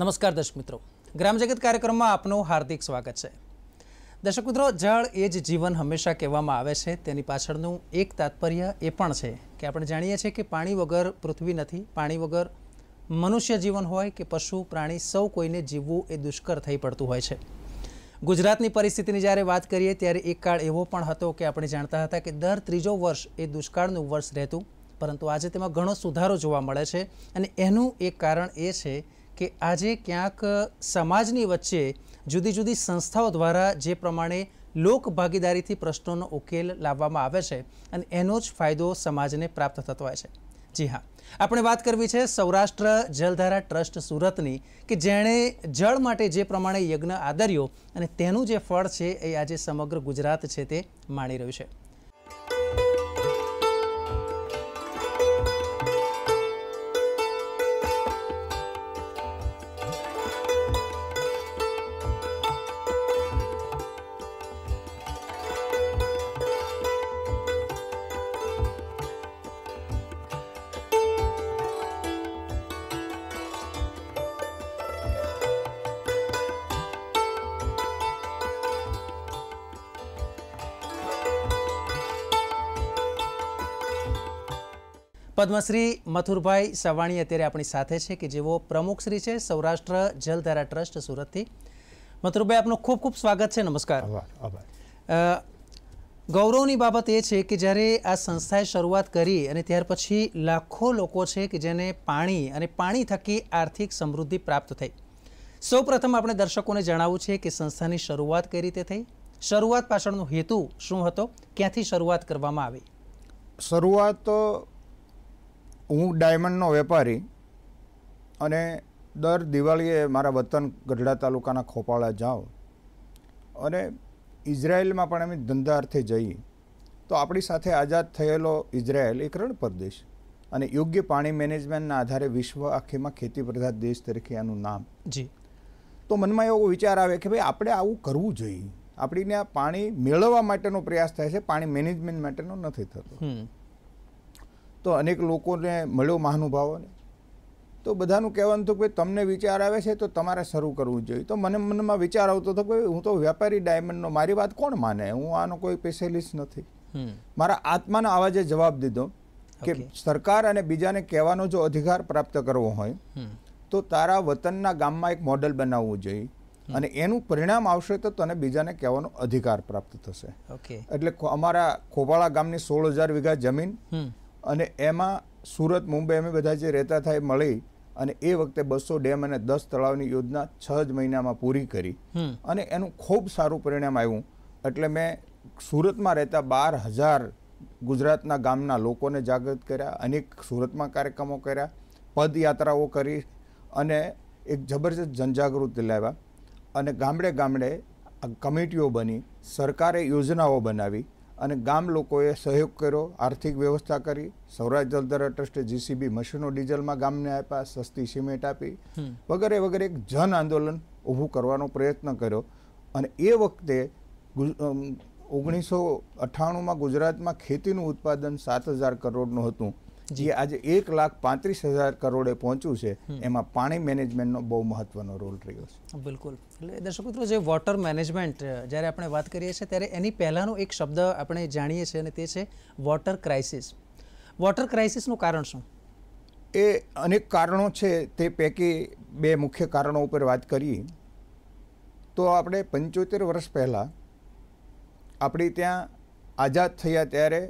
નમસ્કાર દર્શક મિત્રો ગ્રામ કાર્યક્રમમાં આપનું હાર્દિક સ્વાગત છે દર્શક મિત્રો જળ એ જ જીવન હંમેશા કહેવામાં આવે છે તેની પાછળનું એક તાત્પર્ય એ પણ છે કે આપણે જાણીએ છીએ કે પાણી વગર પૃથ્વી નથી પાણી વગર મનુષ્ય જીવન હોય કે પશુ પ્રાણી સૌ કોઈને જીવવું એ દુષ્કર થઈ પડતું હોય છે ગુજરાતની પરિસ્થિતિની જ્યારે વાત કરીએ ત્યારે એક કાળ એવો પણ હતો કે આપણે જાણતા હતા કે દર ત્રીજો વર્ષ એ દુષ્કાળનું વર્ષ રહેતું પરંતુ આજે તેમાં ઘણો સુધારો જોવા મળે છે અને એનું એક કારણ એ છે કે આજે ક્યાંક સમાજની વચ્ચે જુદી જુદી સંસ્થાઓ દ્વારા જે પ્રમાણે લોક ભાગીદારીથી પ્રશ્નોનો ઉકેલ લાવવામાં આવે છે અને એનો જ ફાયદો સમાજને પ્રાપ્ત થતો હોય છે જી હા આપણે વાત કરવી છે સૌરાષ્ટ્ર જલધારા ટ્રસ્ટ સુરતની કે જેણે જળ માટે જે પ્રમાણે યજ્ઞ આદર્યો અને તેનું જે ફળ છે એ આજે સમગ્ર ગુજરાત છે તે માણી રહ્યું છે પદ્મશ્રી મથુરભાઈ સવાણી અત્યારે આપણી સાથે છે કે જેઓ પ્રમુખશ્રી છે સૌરાષ્ટ્ર જલધારા ટ્રસ્ટ સુરતથી મથુરભાઈ આપનું ખૂબ ખૂબ સ્વાગત છે નમસ્કાર ગૌરવની બાબત એ છે કે જ્યારે આ સંસ્થાએ શરૂઆત કરી અને ત્યાર પછી લાખો લોકો છે કે જેને પાણી અને પાણી થકી આર્થિક સમૃદ્ધિ પ્રાપ્ત થઈ સૌપ્રથમ આપણે દર્શકોને જણાવવું છે કે સંસ્થાની શરૂઆત કઈ રીતે થઈ શરૂઆત પાછળનો હેતુ શું હતો ક્યાંથી શરૂઆત કરવામાં આવી શરૂઆત હું ડાયમંડનો વેપારી અને દર દિવાળીએ મારા વતન ગઢડા તાલુકાના ખોપાળા જાઉં અને ઇઝરાયલમાં પણ અમે ધંધા અર્થે જઈએ તો આપણી સાથે આઝાદ થયેલો ઇઝરાયલ એક રણ પ્રદેશ અને યોગ્ય પાણી મેનેજમેન્ટના આધારે વિશ્વ આખીમાં ખેતી પ્રધાન દેશ તરીકે આનું નામ જી તો મનમાં એવો વિચાર આવે કે ભાઈ આપણે આવું કરવું જોઈએ આપણીને આ પાણી મેળવવા માટેનો પ્રયાસ થાય છે પાણી મેનેજમેન્ટ માટેનો નથી થતો તો અનેક લોકોને મળ્યો મહાનુભાવોને તો બધાનું કહેવાનું હતું કે તમને વિચાર આવે છે તો તમારે શરૂ કરવું જોઈએ તો મને મનમાં વિચાર આવતો હતો કે હું તો વેપારી ડાયમંડનો મારી વાત કોણ માને હું આનો કોઈ સ્પેશિયલિસ્ટ નથી મારા આત્માના આવા જવાબ દીધો કે સરકાર અને બીજાને કહેવાનો જો અધિકાર પ્રાપ્ત કરવો હોય તો તારા વતનના ગામમાં એક મોડલ બનાવવું જોઈએ અને એનું પરિણામ આવશે તો તને બીજાને કહેવાનો અધિકાર પ્રાપ્ત થશે એટલે અમારા ખોપાળા ગામની સોળ હજાર વીઘા જમીન અને એમાં સુરત મુંબઈ અમે બધા જે રહેતા થાય મળી અને એ વખતે બસો ડેમ અને દસ તળાવની યોજના છ જ મહિનામાં પૂરી કરી અને એનું ખૂબ સારું પરિણામ આવ્યું એટલે મેં સુરતમાં રહેતા બાર હજાર ગુજરાતના ગામના લોકોને જાગૃત કર્યા અનેક સુરતમાં કાર્યક્રમો કર્યા પદયાત્રાઓ કરી અને એક જબરજસ્ત જનજાગૃતિ લાવ્યા અને ગામડે ગામડે કમિટીઓ બની સરકારે યોજનાઓ બનાવી અને ગામ લોકોએ સહયોગ કર્યો આર્થિક વ્યવસ્થા કરી સૌરાષ્ટ્ર જલધારા ટ્રસ્ટે જીસીબી મશીનો ડીઝલમાં ગામને આપ્યા સસ્તી સિમેન્ટ આપી વગેરે વગેરે એક જન આંદોલન ઊભું કરવાનો પ્રયત્ન કર્યો અને એ વખતે ઓગણીસો અઠ્ઠાણુંમાં ગુજરાતમાં ખેતીનું ઉત્પાદન સાત હજાર કરોડનું હતું જે આજે એક લાખ પાંત્રીસ હજાર કરોડે પહોંચ્યું છે એમાં પાણી મેનેજમેન્ટનો બહુ મહત્વનો રોલ રહ્યો છે બિલકુલ એટલે દર્શક મિત્રો જે વોટર મેનેજમેન્ટ જ્યારે આપણે વાત કરીએ છીએ ત્યારે એની પહેલાંનો એક શબ્દ આપણે જાણીએ છીએ અને તે છે વોટર ક્રાઇસિસ વોટર ક્રાઇસિસનું કારણ શું એ અનેક કારણો છે તે પૈકી બે મુખ્ય કારણો ઉપર વાત કરી તો આપણે પંચોતેર વર્ષ પહેલાં આપણે ત્યાં આઝાદ થયા ત્યારે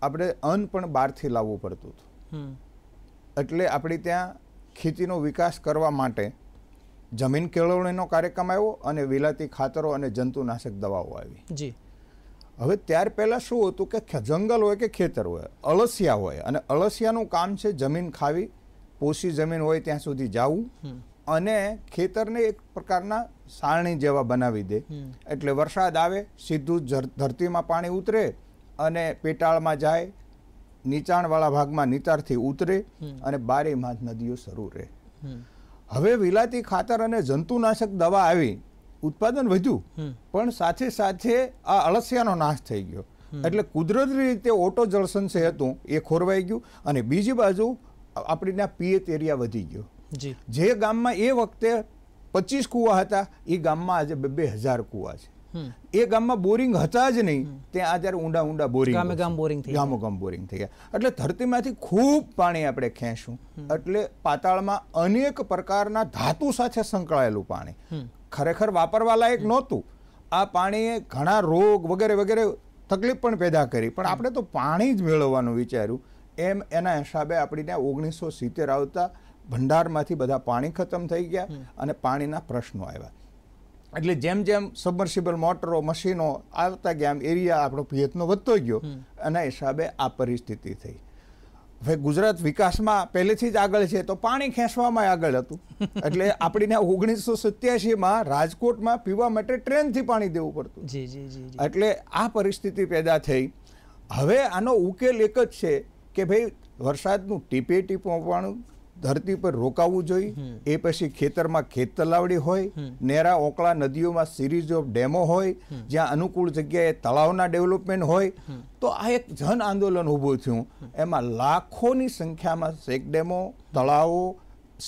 આપણે અન્ન પણ બહારથી લાવવું પડતું હતું એટલે આપણે ત્યાં ખેતીનો વિકાસ કરવા માટે જમીન કેળવણીનો કાર્યક્રમ આવ્યો અને વિલાતી ખાતરો અને જંતુનાશક દવાઓ આવી જી હવે ત્યાર પહેલાં શું હતું કે જંગલ હોય કે ખેતર હોય અળસિયા હોય અને અળસિયાનું કામ છે જમીન ખાવી પોષી જમીન હોય ત્યાં સુધી જવું અને ખેતરને એક પ્રકારના સારણી જેવા બનાવી દે એટલે વરસાદ આવે સીધું ધરતીમાં પાણી ઉતરે અને પેટાળમાં જાય નીચાણવાળા ભાગમાં નીચાણથી ઉતરે અને બારે માસ નદીઓ શરૂ રહે હવે વિલાતી ખાતર અને જંતુનાશક દવા આવી ઉત્પાદન વધ્યું પણ સાથે સાથે આ અળસિયાનો નાશ થઈ ગયો એટલે કુદરતી રીતે ઓટો જળસંચય હતું એ ખોરવાઈ ગયું અને બીજી બાજુ આપણે ત્યાં પીએચ એરિયા વધી ગયો જે ગામમાં એ વખતે પચીસ કૂવા હતા એ ગામમાં આજે બે હજાર કૂવા છે એ ગામમાં બોરિંગ હતા જ નહીં ત્યાં અત્યારે ઊંડા ઊંડા બોરિંગ ગામે ગામ બોરિંગ થઈ ગામો ગામ બોરિંગ થઈ ગયા એટલે ધરતીમાંથી ખૂબ પાણી આપણે ખેંચું એટલે પાતાળમાં અનેક પ્રકારના ધાતુ સાથે સંકળાયેલું પાણી ખરેખર વાપરવા લાયક નહોતું આ પાણીએ ઘણા રોગ વગેરે વગેરે તકલીફ પણ પેદા કરી પણ આપણે તો પાણી જ મેળવવાનું વિચાર્યું એમ એના હિસાબે આપણી ત્યાં ઓગણીસો સિત્તેર આવતા ભંડારમાંથી બધા પાણી ખતમ થઈ ગયા અને પાણીના પ્રશ્નો આવ્યા એટલે જેમ જેમ સબમર્સિબલ મોટરો મશીનો આવતા ગયા એરિયા આપણો પિયતનો વધતો ગયો અને હિસાબે આ પરિસ્થિતિ થઈ હવે ગુજરાત વિકાસમાં પહેલેથી જ આગળ છે તો પાણી ખેંચવામાં આગળ હતું એટલે આપણીને ઓગણીસો સત્યાસીમાં રાજકોટમાં પીવા માટે ટ્રેનથી પાણી દેવું પડતું એટલે આ પરિસ્થિતિ પેદા થઈ હવે આનો ઉકેલ એક જ છે કે ભાઈ વરસાદનું ટીપે ટીપું ધરતી પર રોકાવું જોઈએ એ પછી ખેતરમાં ખેત તલાવડી હોય નેરા ઓકળા નદીઓમાં સિરીઝ ઓફ ડેમો હોય જ્યાં અનુકૂળ જગ્યાએ તળાવના ડેવલપમેન્ટ હોય તો આ એક જન આંદોલન ઊભું થયું એમાં લાખોની સંખ્યામાં શેક ડેમો તળાવો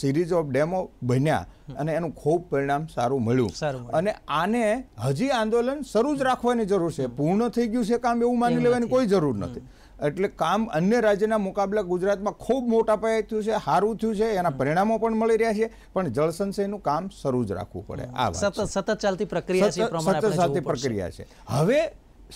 સિરીઝ ઓફ ડેમો બન્યા અને એનું ખૂબ પરિણામ સારું મળ્યું અને આને હજી આંદોલન શરૂ જ રાખવાની જરૂર છે પૂર્ણ થઈ ગયું છે કામ એવું માની લેવાની કોઈ જરૂર નથી એટલે કામ અન્ય રાજ્યના મુકાબલા ગુજરાતમાં ખૂબ મોટા પાયે થયું છે સારું થયું છે એના પરિણામો પણ મળી રહ્યા છે પણ જળ સંચયનું કામ શરૂ જ રાખવું પડે આ સતત ચાલતી પ્રક્રિયા છે સતત ચાલતી પ્રક્રિયા છે હવે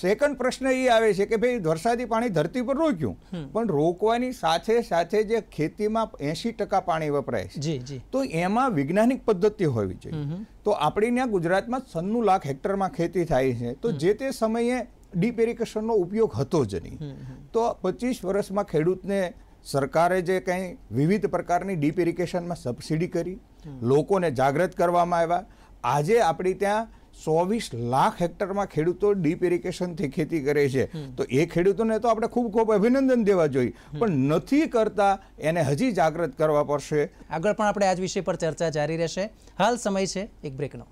સેકન્ડ પ્રશ્ન એ આવે છે કે ભાઈ વરસાદી પાણી ધરતી પર રોક્યું પણ રોકવાની સાથે સાથે જે ખેતીમાં એસી ટકા પાણી વપરાય છે તો એમાં વૈજ્ઞાનિક પદ્ધતિ હોવી જોઈએ તો આપણી ત્યાં ગુજરાતમાં સન્નું લાખ હેક્ટરમાં ખેતી થાય છે તો જે તે સમયે ડીપ એરિકેશનનો ઉપયોગ હતો જ નહીં તો પચીસ વર્ષમાં ખેડૂતને સરકારે જે કંઈ વિવિધ પ્રકારની ડીપ ઇરિગેશનમાં સબસિડી કરી લોકોને જાગૃત કરવામાં આવ્યા આજે આપણી ત્યાં ચોવીસ લાખ હેક્ટરમાં ખેડૂતો ડીપ ઇરિગેશનથી ખેતી કરે છે તો એ ખેડૂતોને તો આપણે ખૂબ ખૂબ અભિનંદન દેવા જોઈએ પણ નથી કરતા એને હજી જાગૃત કરવા પડશે આગળ પણ આપણે આજ વિષય પર ચર્ચા જારી રહેશે હાલ સમય છે એક બ્રેકનો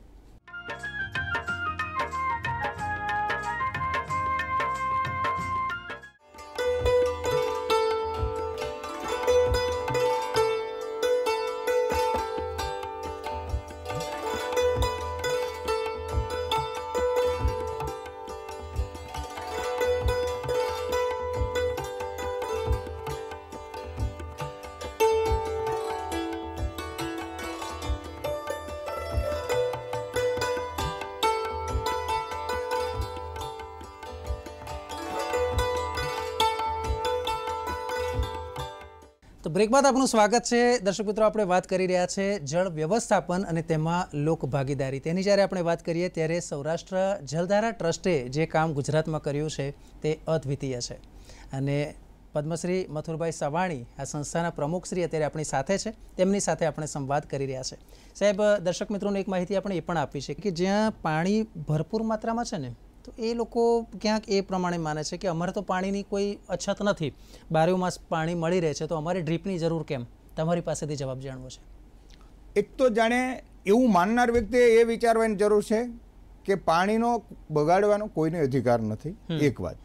બ્રેક બાદ આપનું સ્વાગત છે દર્શક મિત્રો આપણે વાત કરી રહ્યા છે જળ વ્યવસ્થાપન અને તેમાં લોક ભાગીદારી તેની જ્યારે આપણે વાત કરીએ ત્યારે સૌરાષ્ટ્ર જલધારા ટ્રસ્ટે જે કામ ગુજરાતમાં કર્યું છે તે અદ્વિતીય છે અને પદ્મશ્રી મથુરભાઈ સવાણી આ સંસ્થાના પ્રમુખશ્રી અત્યારે આપણી સાથે છે તેમની સાથે આપણે સંવાદ કરી રહ્યા છે સાહેબ દર્શક મિત્રોને એક માહિતી આપણે એ પણ આપી છે કે જ્યાં પાણી ભરપૂર માત્રામાં છે ને તો એ લોકો ક્યાંક એ પ્રમાણે માને છે કે અમારે તો પાણીની કોઈ અછત નથી બારે માસ પાણી મળી રહે છે તો અમારે ડ્રીપની જરૂર કેમ તમારી પાસેથી જવાબ જાણવો છે એક તો જાણે એવું માનનાર વ્યક્તિએ એ વિચારવાની જરૂર છે કે પાણીનો બગાડવાનો કોઈને અધિકાર નથી એક વાત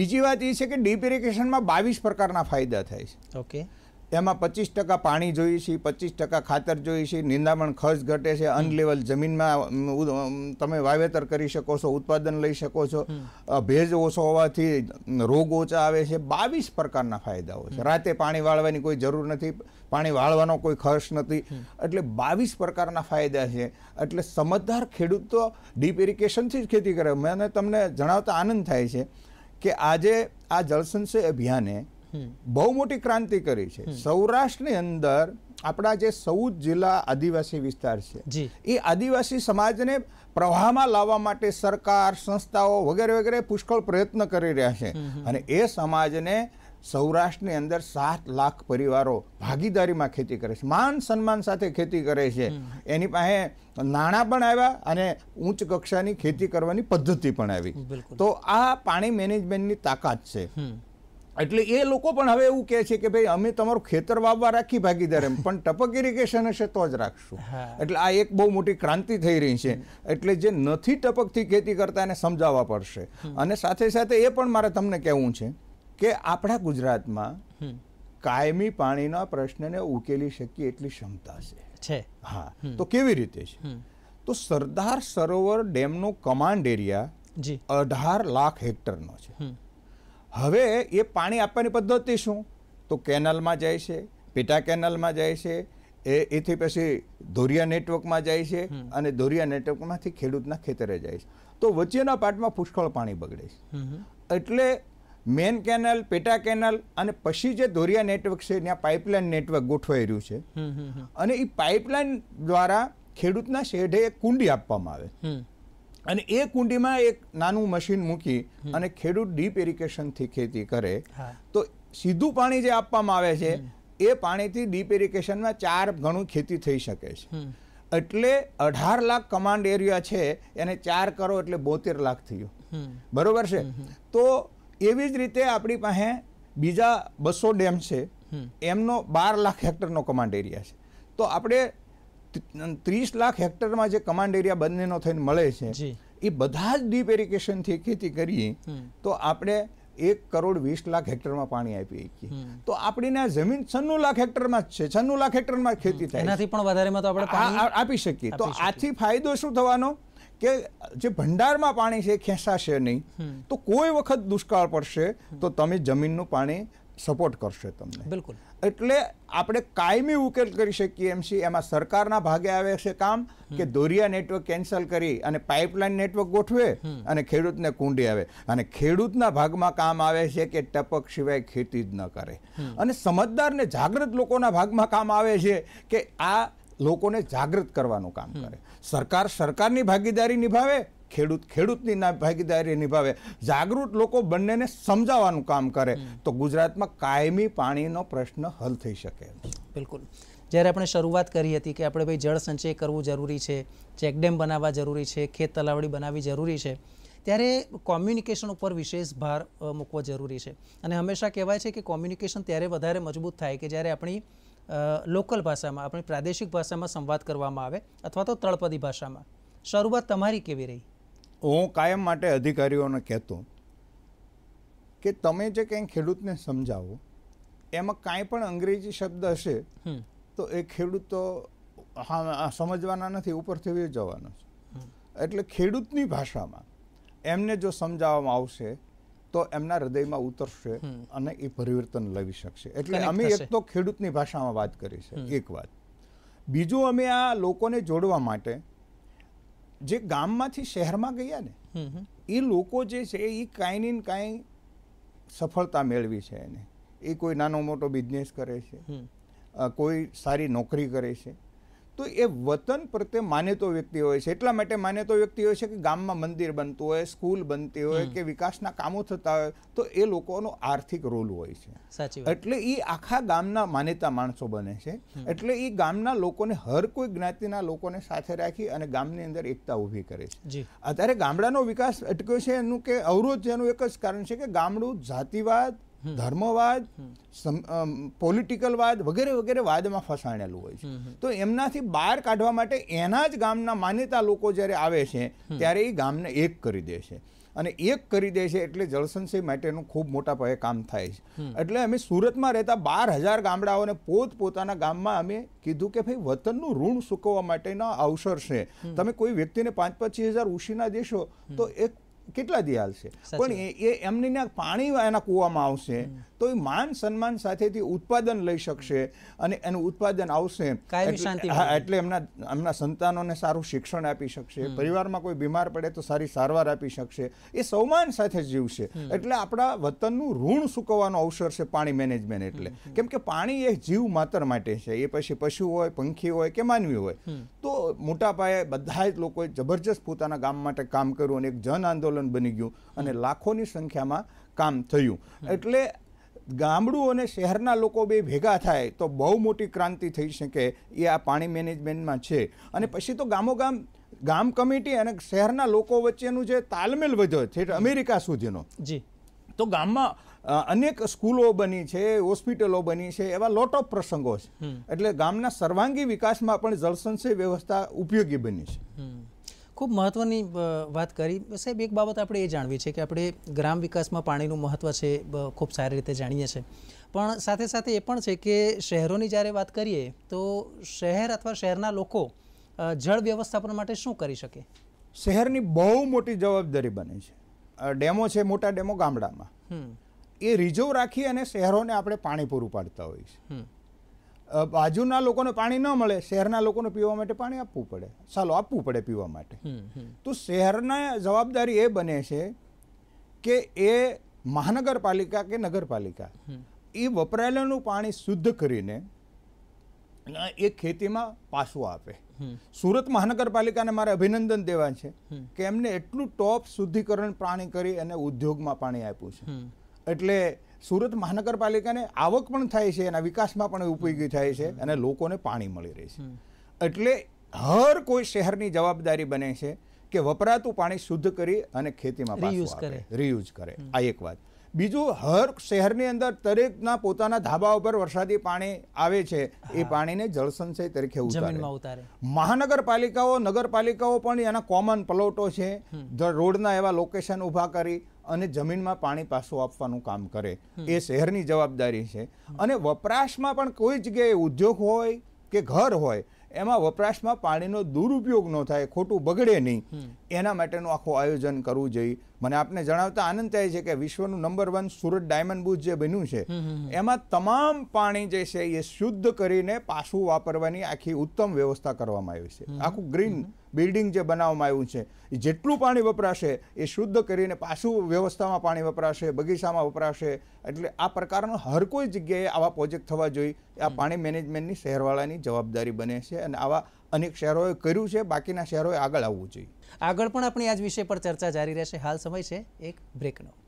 બીજી વાત એ છે કે ડીપ ઇરિગેશનમાં બાવીસ પ્રકારના ફાયદા થાય છે ઓકે એમાં પચીસ ટકા પાણી જોઈએ છે પચીસ ટકા ખાતર જોઈએ છે નિંદામણ ખર્ચ ઘટે છે અનલેવલ જમીનમાં તમે વાવેતર કરી શકો છો ઉત્પાદન લઈ શકો છો ભેજ ઓછો હોવાથી રોગ ઓછા આવે છે બાવીસ પ્રકારના ફાયદાઓ છે રાતે પાણી વાળવાની કોઈ જરૂર નથી પાણી વાળવાનો કોઈ ખર્ચ નથી એટલે બાવીસ પ્રકારના ફાયદા છે એટલે સમજદાર ખેડૂત તો ડીપ ઇરિગેશનથી જ ખેતી કરે મને તમને જણાવતા આનંદ થાય છે કે આજે આ જળસંચય અભિયાને બહુ મોટી ક્રાંતિ કરી છે સૌરાષ્ટ્રની અંદર આપણા જે સૌદ જિલ્લા આદિવાસી વિસ્તાર છે એ આદિવાસી સમાજને પ્રવાહમાં લાવવા માટે સરકાર સંસ્થાઓ વગેરે વગેરે પુષ્કળ પ્રયત્ન કરી રહ્યા છે અને એ સમાજને સૌરાષ્ટ્રની અંદર સાત લાખ પરિવારો ભાગીદારીમાં ખેતી કરે છે માન સન્માન સાથે ખેતી કરે છે એની પાસે નાણાં પણ આવ્યા અને ઉચ્ચ કક્ષાની ખેતી કરવાની પદ્ધતિ પણ આવી તો આ પાણી મેનેજમેન્ટની તાકાત છે એટલે એ લોકો પણ હવે એવું કહે છે કે ભાઈ અમે તમારું ખેતર વાવવા રાખી ભાગીદાર એમ પણ ટપક ઇરિગેશન હશે તો જ રાખશું એટલે આ એક બહુ મોટી ક્રાંતિ થઈ રહી છે એટલે જે નથી ટપકથી ખેતી કરતા એને સમજાવવા પડશે અને સાથે સાથે એ પણ મારે તમને કહેવું છે કે આપણા ગુજરાતમાં કાયમી પાણીના પ્રશ્નને ઉકેલી શકીએ એટલી ક્ષમતા છે હા તો કેવી રીતે છે તો સરદાર સરોવર ડેમનો કમાન્ડ એરિયા અઢાર લાખ હેક્ટરનો છે હવે એ પાણી આપવાની પદ્ધતિ શું તો કેનલમાં જાય છે પેટા કેનલમાં જાય છે એ એથી પછી ધોરિયા નેટવર્કમાં જાય છે અને ધોરિયા નેટવર્કમાંથી ખેડૂતના ખેતરે જાય છે તો વચ્ચેના પાટમાં પુષ્કળ પાણી બગડે છે એટલે મેન કેનલ પેટા કેનલ અને પછી જે ધોરિયા નેટવર્ક છે ત્યાં પાઇપલાઇન નેટવર્ક ગોઠવાઈ રહ્યું છે અને એ પાઇપલાઇન દ્વારા ખેડૂતના શેઢે એક કુંડી આપવામાં આવે અને એ કુંડીમાં એક નાનું મશીન મૂકી અને ખેડૂત ડીપ ઇરિગેશનથી ખેતી કરે તો સીધું પાણી જે આપવામાં આવે છે એ પાણીથી ડીપ ઇરિગેશનમાં ચાર ગણું ખેતી થઈ શકે છે એટલે અઢાર લાખ કમાન્ડ એરિયા છે એને ચાર કરો એટલે બોતેર લાખ થયો બરોબર છે તો એવી જ રીતે આપણી પાસે બીજા બસો ડેમ છે એમનો બાર લાખ હેક્ટરનો કમાન્ડ એરિયા છે તો આપણે ત્રીસ લાખ હેક્ટરમાં જે કમાન્ડ એરિયા બંનેનો થઈને મળે છે એ બધા જ ડીપ એરિકેશનથી ખેતી કરીએ તો આપણે એક કરોડ વીસ લાખ હેક્ટરમાં પાણી આપી શકીએ તો આપણીને જમીન છન્નું લાખ હેક્ટરમાં જ છે છન્નું લાખ હેક્ટરમાં ખેતી થાય એનાથી પણ વધારેમાં તો આપણે આપી શકીએ તો આથી ફાયદો શું થવાનો કે જે ભંડારમાં પાણી છે ખેંચાશે નહીં તો કોઈ વખત દુષ્કાળ પડશે તો તમે જમીનનું પાણી સપોર્ટ કરશે તમને બિલકુલ એટલે આપણે કાયમી ઉકેલ કરી શકીએ એમ છીએ એમાં સરકારના ભાગે આવે છે કામ કે દોરિયા નેટવર્ક કેન્સલ કરી અને પાઇપલાઇન નેટવર્ક ગોઠવે અને ખેડૂતને કુંડી આવે અને ખેડૂતના ભાગમાં કામ આવે છે કે ટપક સિવાય ખેતી જ ન કરે અને સમજદારને જાગૃત લોકોના ભાગમાં કામ આવે છે કે આ લોકોને જાગૃત કરવાનું કામ કરે સરકાર સરકારની ભાગીદારી નિભાવે ખેડૂત ખેડૂતની ભાગીદારી નિભાવે જાગૃત લોકો બંનેને સમજાવવાનું કામ કરે તો ગુજરાતમાં કાયમી પાણીનો પ્રશ્ન હલ થઈ શકે બિલકુલ જ્યારે આપણે શરૂઆત કરી હતી કે આપણે ભાઈ જળ સંચય કરવું જરૂરી છે ચેકડેમ બનાવવા જરૂરી છે ખેત તલાવડી બનાવવી જરૂરી છે ત્યારે કોમ્યુનિકેશન ઉપર વિશેષ ભાર મૂકવો જરૂરી છે અને હંમેશા કહેવાય છે કે કોમ્યુનિકેશન ત્યારે વધારે મજબૂત થાય કે જ્યારે આપણી લોકલ ભાષામાં આપણી પ્રાદેશિક ભાષામાં સંવાદ કરવામાં આવે અથવા તો તળપદી ભાષામાં શરૂઆત તમારી કેવી રહી હું કાયમ માટે અધિકારીઓને કહેતો કે તમે જે કંઈ ખેડૂતને સમજાવો એમાં કાંઈ પણ અંગ્રેજી શબ્દ હશે તો એ ખેડૂત તો હા સમજવાના નથી ઉપરથી વે જવાનો છે એટલે ખેડૂતની ભાષામાં એમને જો સમજાવવામાં આવશે તો એમના હૃદયમાં ઉતરશે અને એ પરિવર્તન લાવી શકશે એટલે અમે એક તો ખેડૂતની ભાષામાં વાત કરી છે એક વાત બીજું અમે આ લોકોને જોડવા માટે જે ગામમાંથી શહેરમાં ગયા ને એ લોકો જે છે એ કાંઈ ને કાંઈ સફળતા મેળવી છે એને એ કોઈ નાનો મોટો બિઝનેસ કરે છે કોઈ સારી નોકરી કરે છે તો એ વતન પ્રત્યે માનેતો વ્યક્તિ હોય છે એટલા માટે માનેતો વ્યક્તિ હોય છે કે ગામમાં મંદિર બનતું હોય સ્કૂલ બનતી હોય કે વિકાસના કામો થતા હોય તો એ લોકોનો આર્થિક રોલ હોય છે એટલે એ આખા ગામના માનેતા માણસો બને છે એટલે એ ગામના લોકોને હર કોઈ જ્ઞાતિના લોકોને સાથે રાખી અને ગામની અંદર એકતા ઊભી કરે છે અત્યારે ગામડાનો વિકાસ અટક્યો છે એનું કે અવરોધ જેનું એક જ કારણ છે કે ગામડું જાતિવાદ ધર્મવાદ પોલિટિકલ વાદ વગેરે વગેરે વાદમાં ફસાણેલું હોય છે તો એમનાથી બહાર કાઢવા માટે એના જ ગામના માન્યતા લોકો જ્યારે આવે છે ત્યારે એ ગામને એક કરી દે છે અને એક કરી દે છે એટલે જળસંચય માટેનું ખૂબ મોટા પાયે કામ થાય છે એટલે અમે સુરતમાં રહેતા બાર હજાર ગામડાઓને પોતપોતાના ગામમાં અમે કીધું કે ભાઈ વતનનું ઋણ ચૂકવવા માટેના અવસર છે તમે કોઈ વ્યક્તિને પાંચ પચીસ હજાર ઉછીના દેશો તો એક કેટલા દી છે પણ એ એમની પાણી એના કૂવામાં આવશે તો એ માન સન્માન સાથેથી ઉત્પાદન લઈ શકશે અને એનું ઉત્પાદન આવશે એટલે એમના એમના સંતાનોને સારું શિક્ષણ આપી શકશે પરિવારમાં કોઈ બીમાર પડે તો સારી સારવાર આપી શકશે એ સૌમાન સાથે જીવશે એટલે આપણા વતનનું ઋણ સૂકવવાનો અવસર છે પાણી મેનેજમેન્ટ એટલે કેમ કે પાણી એ જીવ માત્ર માટે છે એ પછી પશુ હોય પંખી હોય કે માનવી હોય તો મોટા પાયે બધા જ લોકોએ જબરજસ્ત પોતાના ગામ માટે કામ કર્યું અને એક જન આંદોલન બની ગયું અને લાખોની સંખ્યામાં કામ થયું એટલે ગામડું અને શહેરના લોકો બે ભેગા થાય તો બહુ મોટી ક્રાંતિ થઈ શકે એ આ પાણી મેનેજમેન્ટમાં છે અને પછી તો ગામોગામ ગામ કમિટી અને શહેરના લોકો વચ્ચેનું જે તાલમેલ વધ્યો છે અમેરિકા સુધીનો જી તો ગામમાં અનેક સ્કૂલો બની છે હોસ્પિટલો બની છે એવા લોટ ઓફ પ્રસંગો છે એટલે ગામના સર્વાંગી વિકાસમાં પણ જળસંચય વ્યવસ્થા ઉપયોગી બની છે ખૂબ મહત્ત્વની વાત કરી સાહેબ એક બાબત આપણે એ જાણવી છે કે આપણે ગ્રામ વિકાસમાં પાણીનું મહત્ત્વ છે ખૂબ સારી રીતે જાણીએ છીએ પણ સાથે સાથે એ પણ છે કે શહેરોની જ્યારે વાત કરીએ તો શહેર અથવા શહેરના લોકો જળ વ્યવસ્થાપન માટે શું કરી શકે શહેરની બહુ મોટી જવાબદારી બને છે ડેમો છે મોટા ડેમો ગામડામાં એ રિઝર્વ રાખી અને શહેરોને આપણે પાણી પૂરું પાડતા હોઈએ છીએ બાજુના લોકોને પાણી ન મળે શહેરના લોકોને પીવા માટે પાણી આપવું પડે ચાલો આપવું પડે પીવા માટે તો શહેરના જવાબદારી એ બને છે કે એ મહાનગરપાલિકા કે નગરપાલિકા એ વપરાયેલાનું પાણી શુદ્ધ કરીને એ ખેતીમાં પાછું આપે સુરત મહાનગરપાલિકાને મારે અભિનંદન દેવા છે કે એમને એટલું ટોપ શુદ્ધિકરણ પાણી કરી અને ઉદ્યોગમાં પાણી આપ્યું છે એટલે સુરત મહાનગરપાલિકાને આવક પણ થાય છે એના વિકાસમાં પણ ઉપયોગી થાય છે અને લોકોને પાણી મળી રહે છે એટલે હર કોઈ શહેરની જવાબદારી બને છે કે વપરાતું પાણી શુદ્ધ કરી અને ખેતીમાં રીયુઝ કરે રીયુઝ કરે આ એક વાત બીજું હર શહેરની અંદર દરેકના પોતાના ધાબા ઉપર વરસાદી પાણી આવે છે એ પાણીને જળસંચય તરીકે ઉતારે મહાનગરપાલિકાઓ નગરપાલિકાઓ પણ એના કોમન પ્લોટો છે રોડના એવા લોકેશન ઊભા કરી અને જમીનમાં પાણી પાછું આપવાનું કામ કરે એ શહેરની જવાબદારી છે અને વપરાશમાં પણ કોઈ જગ્યાએ ઉદ્યોગ હોય કે ઘર હોય એમાં વપરાશમાં પાણીનો દુરુપયોગ ન થાય ખોટું બગડે નહીં એના માટેનું આખું આયોજન કરવું જોઈએ મને આપને જણાવતા આનંદ થાય છે કે વિશ્વનું નંબર વન સુરત ડાયમંડ બુચ જે બન્યું છે એમાં તમામ પાણી જે છે એ શુદ્ધ કરીને પાછું વાપરવાની આખી ઉત્તમ વ્યવસ્થા કરવામાં આવી છે આખું ગ્રીન બિલ્ડિંગ જે બનાવવામાં આવ્યું છે એ જેટલું પાણી વપરાશે એ શુદ્ધ કરીને પાછું વ્યવસ્થામાં પાણી વપરાશે બગીચામાં વપરાશે એટલે આ પ્રકારનો હર કોઈ જગ્યાએ આવા પ્રોજેક્ટ થવા જોઈએ આ પાણી મેનેજમેન્ટની શહેરવાળાની જવાબદારી બને છે અને આવા અનેક શહેરોએ કર્યું છે બાકીના શહેરોએ આગળ આવવું જોઈએ આગળ પણ આપણી આજ વિષય પર ચર્ચા જારી રહેશે હાલ સમય છે એક બ્રેકનો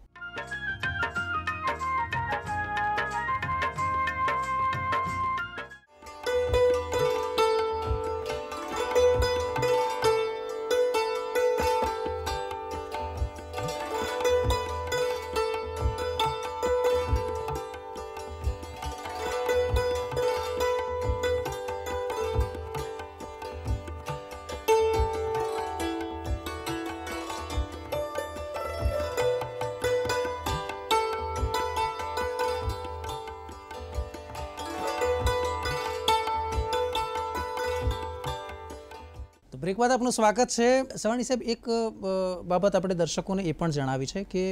એક વાત આપનું સ્વાગત છે સવાણી સાહેબ એક બાબત આપણે દર્શકોને એ પણ જણાવી છે કે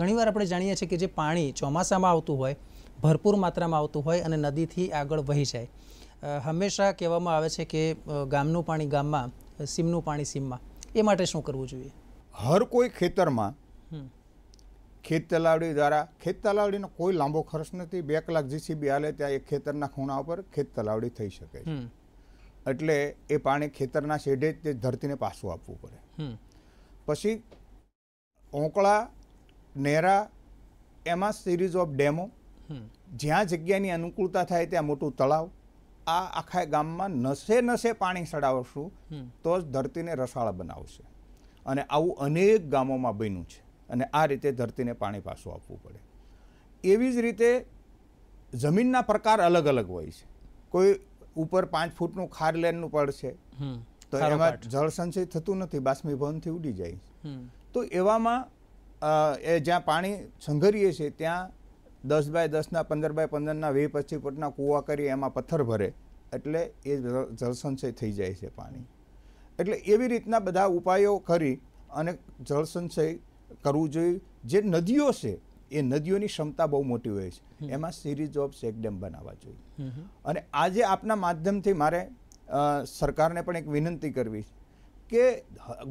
ઘણીવાર આપણે જાણીએ છીએ કે જે પાણી ચોમાસામાં આવતું હોય ભરપૂર માત્રામાં આવતું હોય અને નદીથી આગળ વહી જાય હંમેશા કહેવામાં આવે છે કે ગામનું પાણી ગામમાં સીમનું પાણી સીમમાં એ માટે શું કરવું જોઈએ હર કોઈ ખેતરમાં ખેત તલાવડી દ્વારા ખેત તલાવડીનો કોઈ લાંબો ખર્ચ નથી બે કલાક જીસીબી હાલે ત્યાં એક ખેતરના ખૂણા ઉપર ખેત તલાવડી થઈ શકે છે એટલે એ પાણી ખેતરના શેડે જ તે ધરતીને પાછું આપવું પડે પછી ઓંકળા નેરા એમાં સિરીઝ ઓફ ડેમો જ્યાં જગ્યાની અનુકૂળતા થાય ત્યાં મોટું તળાવ આ આખા ગામમાં નશે નસે પાણી સડાવશું તો જ ધરતીને રસાળ બનાવશે અને આવું અનેક ગામોમાં બન્યું છે અને આ રીતે ધરતીને પાણી પાછું આપવું પડે એવી જ રીતે જમીનના પ્રકાર અલગ અલગ હોય છે કોઈ ઉપર પાંચ ફૂટનું ખારલેનનું પડ છે તો એમાં જળ સંચય થતું નથી બાષ્પીભવનથી ઉડી જાય તો એવામાં એ જ્યાં પાણી સંઘરીએ છે ત્યાં દસ બાય દસના પંદર બાય પંદરના વે પચીસ ફૂટના કૂવા કરી એમાં પથ્થર ભરે એટલે એ જળ થઈ જાય છે પાણી એટલે એવી રીતના બધા ઉપાયો કરી અને જળ કરવું જોઈએ જે નદીઓ છે એ નદીઓની ક્ષમતા બહુ મોટી હોય છે એમાં સિરીઝ ઓફ સેકડેમ બનાવવા જોઈએ અને આજે આપના માધ્યમથી મારે સરકારને પણ એક વિનંતી કરવી કે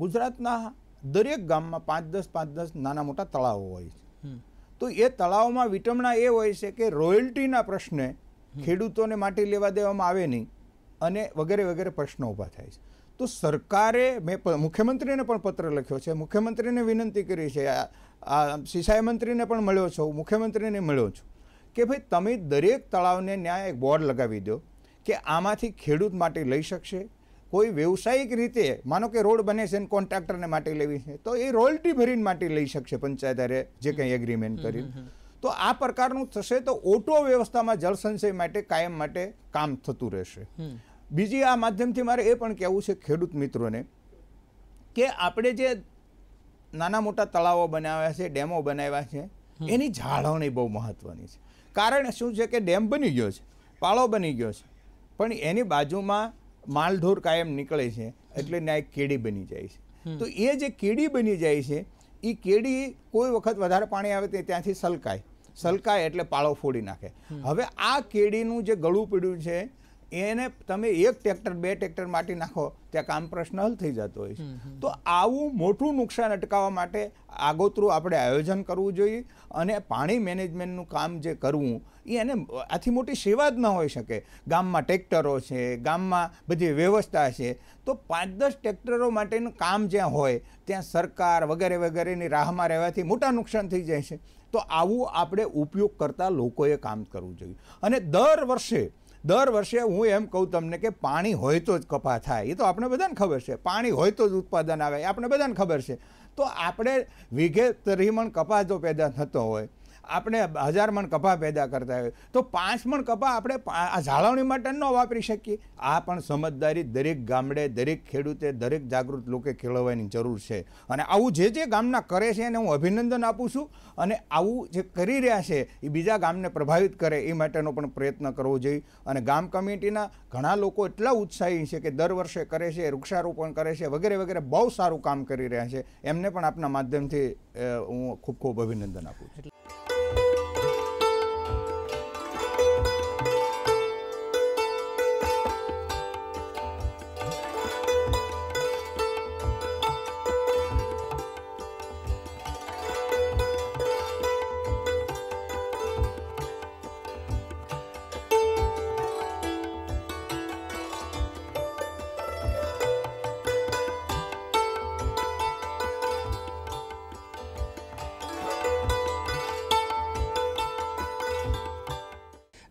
ગુજરાતના દરેક ગામમાં પાંચ દસ પાંચ દસ નાના મોટા તળાવો હોય છે તો એ તળાવમાં વિટમણા એ હોય છે કે રોયલ્ટીના પ્રશ્ને ખેડૂતોને માટી લેવા દેવામાં આવે નહીં અને વગેરે વગેરે પ્રશ્નો ઊભા થાય છે તો સરકારે મેં મુખ્યમંત્રીને પણ પત્ર લખ્યો છે મુખ્યમંત્રીને વિનંતી કરી છે આ સિંચાઈ મંત્રીને પણ મળ્યો છું મુખ્યમંત્રીને મળ્યો છું કે ભાઈ તમે દરેક તળાવને ન્યાય એક બોર્ડ લગાવી દો કે આમાંથી ખેડૂત માટે લઈ શકશે કોઈ વ્યવસાયિક રીતે માનો કે રોડ બને છે અને કોન્ટ્રાક્ટરને માટે લેવી છે તો એ રોયલ્ટી ભરીને માટી લઈ શકશે પંચાયતારે જે કંઈ એગ્રીમેન્ટ કરી તો આ પ્રકારનું થશે તો ઓટો વ્યવસ્થામાં જળસંચય માટે કાયમ માટે કામ થતું રહેશે બીજી આ માધ્યમથી મારે એ પણ કહેવું છે ખેડૂત મિત્રોને કે આપણે જે નાના મોટા તળાવો બનાવ્યા છે ડેમો બનાવ્યા છે એની જાળવણી બહુ મહત્ત્વની છે કારણ શું છે કે ડેમ બની ગયો છે પાળો બની ગયો છે પણ એની બાજુમાં માલધોર કાયમ નીકળે છે એટલે ત્યાં એક કેડી બની જાય છે તો એ જે કેડી બની જાય છે એ કેડી કોઈ વખત વધારે પાણી આવે તે ત્યાંથી સલકાય સલકાય એટલે પાળો ફોડી નાખે હવે આ કેડીનું જે ગળું પીડ્યું છે એને તમે એક ટ્રેક્ટર બે ટ્રેક્ટર માટી નાખો ત્યાં કામ પ્રશ્ન હલ થઈ જતો હોય છે તો આવું મોટું નુકસાન અટકાવવા માટે આગોતરું આપણે આયોજન કરવું જોઈએ અને પાણી મેનેજમેન્ટનું કામ જે કરવું એ એને આથી મોટી સેવા જ ન હોઈ શકે ગામમાં ટ્રેક્ટરો છે ગામમાં બધી વ્યવસ્થા છે તો પાંચ દસ ટ્રેક્ટરો માટેનું કામ જ્યાં હોય ત્યાં સરકાર વગેરે વગેરેની રાહમાં રહેવાથી મોટા નુકસાન થઈ જાય છે તો આવું આપણે ઉપયોગ કરતા લોકોએ કામ કરવું જોઈએ અને દર વર્ષે દર વર્ષે હું એમ કહું તમને કે પાણી હોય તો જ કપા થાય એ તો આપણે બધાને ખબર છે પાણી હોય તો જ ઉત્પાદન આવે આપણે બધાને ખબર છે તો આપણે વિઘે ત્રીમણ કપા જો પેદા થતો હોય આપણે હજાર મણ કપા પેદા કરતા હોય તો પાંચ મણ કપા આપણે આ જાળવણી માટે ન વાપરી શકીએ આ પણ સમજદારી દરેક ગામડે દરેક ખેડૂતે દરેક જાગૃત લોકે કેળવવાની જરૂર છે અને આવું જે જે ગામના કરે છે એને હું અભિનંદન આપું છું અને આવું જે કરી રહ્યા છે એ બીજા ગામને પ્રભાવિત કરે એ માટેનો પણ પ્રયત્ન કરવો જોઈએ અને ગામ કમિટીના ઘણા લોકો એટલા ઉત્સાહી છે કે દર વર્ષે કરે છે વૃક્ષારોપણ કરે છે વગેરે વગેરે બહુ સારું કામ કરી રહ્યા છે એમને પણ આપના માધ્યમથી હું ખૂબ ખૂબ અભિનંદન આપું છું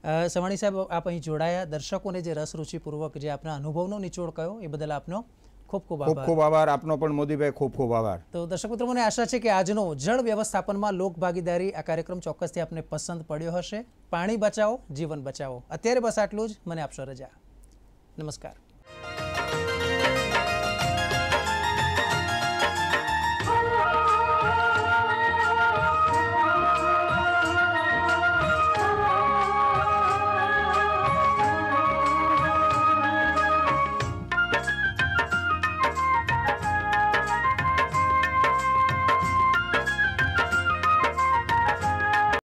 સવાણી સાહેબ આપ અહીં જોડાયા દર્શકોને જે રસરૂચિપૂર્વક જે આપના અનુભવનો નિચોડ કયો એ બદલ આપનો ખૂબ ખૂબ આભાર ખૂબ આભાર આપનો પણ મોદીભાઈ ખૂબ ખૂબ આભાર તો દર્શક મિત્રો મને આશા છે કે આજનો જળ વ્યવસ્થાપનમાં લોક ભાગીદારી આ કાર્યક્રમ ચોક્કસથી આપને પસંદ પડ્યો હશે પાણી બચાવો જીવન બચાવો અત્યારે બસ આટલું જ મને આપશો રજા નમસ્કાર